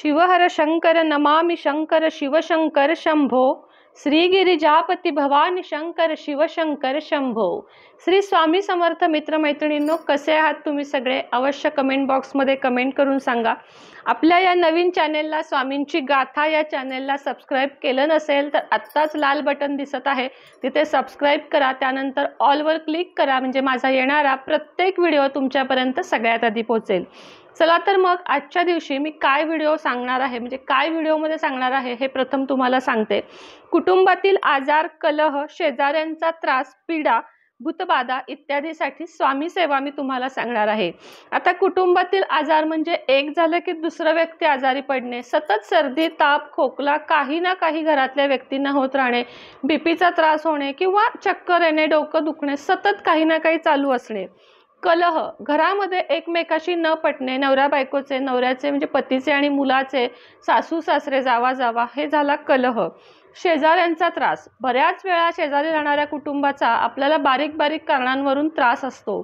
शिवहर शंकर नमामि शंकर शिवशंकर शंभो श्रीगिरिजापती भवानी शंकर शिवशंकर शंभो श्री स्वामी समर्थ मित्रमैत्रिणींनो कसे आहात तुम्ही सगळे अवश्य कमेंट बॉक्समध्ये कमेंट करून सांगा आपल्या या नवीन चॅनेलला स्वामींची गाथा या चॅनेलला सबस्क्राईब केलं नसेल तर आत्ताच लाल बटन दिसत आहे तिथे सबस्क्राईब करा त्यानंतर ऑलवर क्लिक करा म्हणजे माझा येणारा प्रत्येक व्हिडिओ तुमच्यापर्यंत सगळ्यात आधी पोहोचेल चला तर मग आजच्या दिवशी मी काय व्हिडिओ सांगणार आहे म्हणजे काय व्हिडिओमध्ये सांगणार आहे हे प्रथम तुम्हाला सांगते कुटुंबातील आजार कलह शेजाऱ्यांचा त्रास पीडा भूतबाधा इत्यादीसाठी स्वामी सेवा मी तुम्हाला सांगणार आहे आता कुटुंबातील आजार म्हणजे एक झालं की दुसरं व्यक्ती आजारी पडणे सतत सर्दी ताप खोकला काही ना काही घरातल्या व्यक्तींना होत राहणे बीपीचा त्रास होणे किंवा चक्कर येणे डोकं दुखणे सतत काही ना काही चालू असणे कलह घरामध्ये एकमेकाशी न पटणे नवरा बायकोचे नवऱ्याचे म्हणजे पतीचे आणि मुलाचे सासू सासरे जावा जावा हे झाला कलह शेजाऱ्यांचा त्रास बऱ्याच वेळा शेजारी राहणाऱ्या कुटुंबाचा आपल्याला बारीक बारीक कारणांवरून त्रास असतो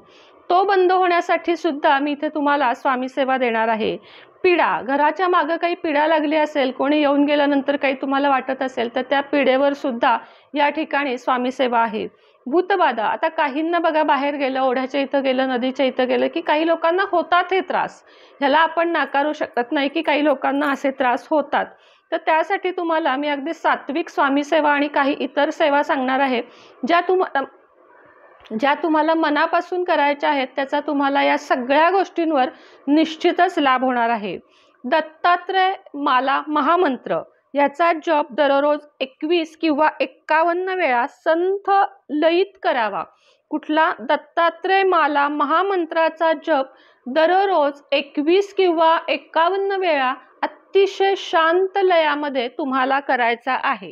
तो बंद होण्यासाठी सुद्धा मी इथे तुम्हाला स्वामी सेवा देणार आहे पिढा घराच्या मागं काही पिढ्या लागली असेल कोणी येऊन गेल्यानंतर काही तुम्हाला वाटत असेल तर त्या पिढेवर सुद्धा या ठिकाणी स्वामी सेवा आहे भूतबाधा आता काहींना बघा बाहेर गेलं ओढ्याच्या इथं गेलं नदीच्या इथं गेलं की काही लोकांना होतात हे त्रास ह्याला आपण नाकारू शकत नाही की काही लोकांना असे त्रास होतात तर त्यासाठी तुम्हाला मी अगदी सात्विक स्वामी सेवा आणि काही इतर सेवा सांगणार आहे ज्या तुम्हाला ज्या तुम्हाला मनापासून करायच्या आहेत त्याचा तुम्हाला या सगळ्या गोष्टींवर निश्चितच लाभ होणार आहे दत्तात्रय माला महामंत्र याचा जप दररोज एकवीस किंवा एक्कावन्न वेळा संथ लयित करावा कुठला दत्तात्रय माला महामंत्राचा जप दररोज एकवीस किंवा एक्कावन्न वेळा अतिशय शांत लयामध्ये तुम्हाला करायचा आहे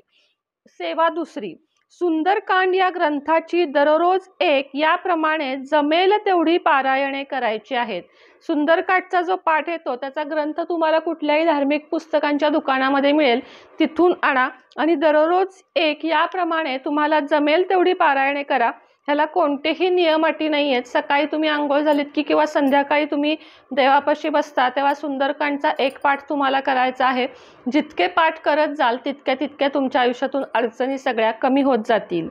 सेवा दुसरी सुंदरकांड या ग्रंथाची दररोज एक याप्रमाणे जमेल तेवढी पारायणे करायची आहेत सुंदरकाठचा जो पाठ येतो त्याचा ग्रंथ तुम्हाला कुठल्याही धार्मिक पुस्तकांच्या दुकानामध्ये मिळेल तिथून आणा आणि दररोज एक याप्रमाणे तुम्हाला जमेल तेवढी पारायणे करा ह्याला कोणतेही नियम अटी नाही आहेत सकाळी तुम्ही आंघोळ झालीत की किंवा संध्याकाळी तुम्ही देवापाशी बसता तेव्हा सुंदरकांडचा एक पाठ तुम्हाला करायचा आहे जितके पाठ करत जाल तितक्या तितक्या तुमच्या आयुष्यातून अडचणी सगळ्या कमी होत जातील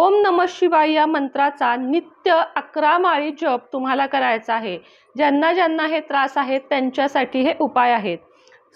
ओम नम शिवाय या मंत्राचा नित्य अकरा माळी जप तुम्हाला करायचा आहे ज्यांना ज्यांना हे त्रास आहेत त्यांच्यासाठी हे उपाय आहेत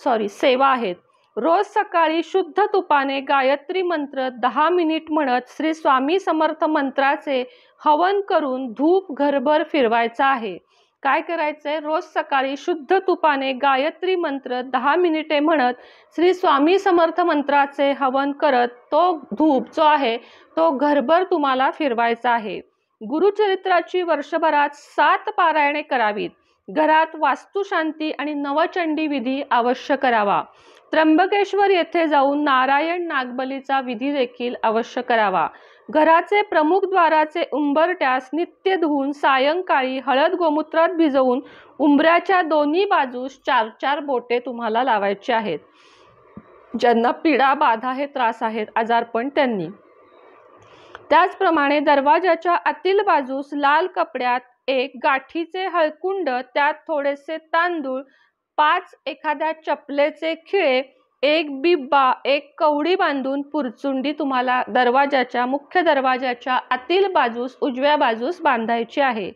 सॉरी सेवा आहेत रोज सकाळी शुद्ध तुपाने गायत्री मंत्र दहा मिनिट म्हणत श्री स्वामी समर्थ मंत्राचे हवन करून धूप घरभर फिरवायचा आहे काय करायचे रोज सकाळी शुद्ध तुपाने गायत्री मंत्र दहा मिनिटे म्हणत श्री स्वामी समर्थ मंत्राचे हवन करत तो धूप जो आहे तो घरभर तुम्हाला फिरवायचा आहे गुरुचरित्राची वर्षभरात सात पारायणे करावीत घरात वास्तुशांती आणि नवचंडी विधी अवश्य करावा त्र्यंबकेश्वर येथे जाऊन नारायण नागबलीचा विधी देखील अवश्य करावा घराचे प्रमुख द्वाराचे उंबरट्यास नित्य धुवून सायंकाळी हळद गोमूत्रात भिजवून उंबऱ्याच्या दोन्ही बाजूस चार चार बोटे तुम्हाला लावायचे आहेत ज्यांना पीडा बाधा हे त्रास आहेत आजारपण त्यांनी त्याचप्रमाणे दरवाजाच्या आतील बाजूस लाल कपड्यात एक गाठीचे हळकुंड त्यात थोडेसे तांदूळ पाच एखाद्या चपलेचे खिळे एक बिब्बा एक कवडी बांधून पुरचुंडी तुम्हाला दरवाजाच्या मुख्य दरवाजाच्या आतील बाजूस उजव्या बाजूस बांधायची आहे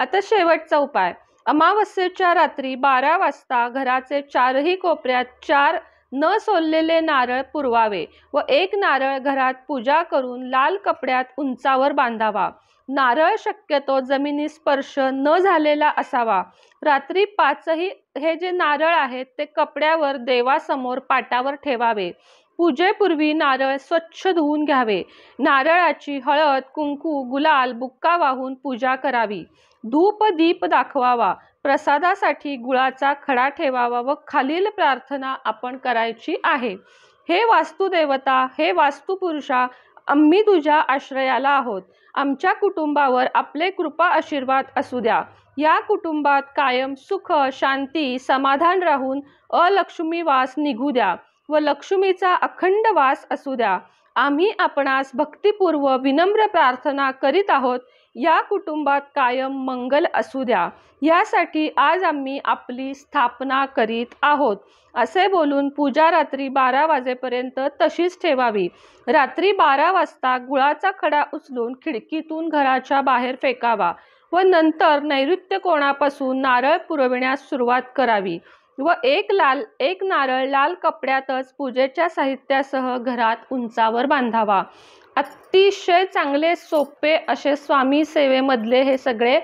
आता शेवटचा उपाय अमावस्येच्या रात्री बारा वाजता घराचे चारही कोपऱ्यात चार न सोललेले नारळ पुरवावे व एक नारळ घरात पूजा करून लाल कपड्यात उंचावर बांधावा नारळ शक्यतो जमिनी स्पर्श न झालेला असावा रात्री पाचही हे जे नारळ आहेत ते कपड्यावर देवासमोर पाटावर ठेवावे पूजेपूर्वी नारळ स्वच्छ धुवून घ्यावे नारळाची हळद कुंकू गुलाल बुक्का वाहून पूजा करावी धूप दीप दाखवावा प्रसादासाठी गुळाचा खडा ठेवावा व खालील प्रार्थना आपण करायची आहे हे वास्तुदेवता हे वास्तुपुरुषा आम्ही तुझ्या आश्रयाला आहोत आमच्या कुटुंबावर आपले कृपा आशीर्वाद असू द्या या कुटुंबात कायम सुख शांती समाधान राहून अलक्ष्मी वास निघू द्या व लक्ष्मीचा अखंड वास असू द्या आम्ही आपणास भक्तिपूर्व विनम्र प्रार्थना करीत आहोत या कुटुंबात कायम मंगल असू द्या यासाठी आज आम्ही आपली स्थापना करीत आहोत असे बोलून पूजा रात्री बारा वाजेपर्यंत तशीच ठेवावी रात्री बारा वाजता गुळाचा खडा उचलून खिडकीतून घराच्या बाहेर फेकावा व नंतर नैऋत्य कोणापासून नारळ पुरविण्यास सुरुवात करावी व एक लाल एक नारळ लाल कपड्यातच पूजेच्या साहित्यासह घरात उंचावर बांधावा अतिशय चांगले सोपे असे स्वामी सेवेमधले हे सगळे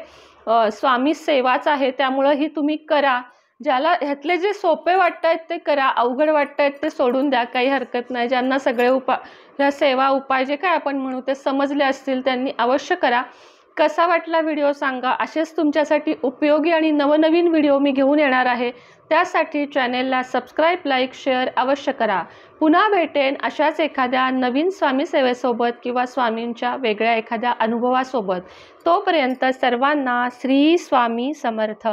स्वामी सेवाच आहे त्यामुळं ही तुम्ही करा ज्याला ह्यातले जे सोपे वाटत आहेत ते करा अवघड वाटत आहेत ते सोडून द्या काही हरकत नाही ज्यांना सगळे उपा ह्या सेवा उपाय जे काय आपण म्हणू ते समजले असतील त्यांनी अवश्य करा कसा वाटला व्हिडिओ सांगा असेच तुमच्यासाठी उपयोगी आणि नवनवीन व्हिडिओ मी घेऊन येणार आहे त्यासाठी चॅनेलला सबस्क्राईब लाईक शेअर अवश्य करा पुन्हा भेटेन अशाच एखाद्या नवीन स्वामी सेवेसोबत किंवा स्वामींच्या वेगळ्या एखाद्या अनुभवासोबत तोपर्यंत सर्वांना श्री स्वामी समर्थ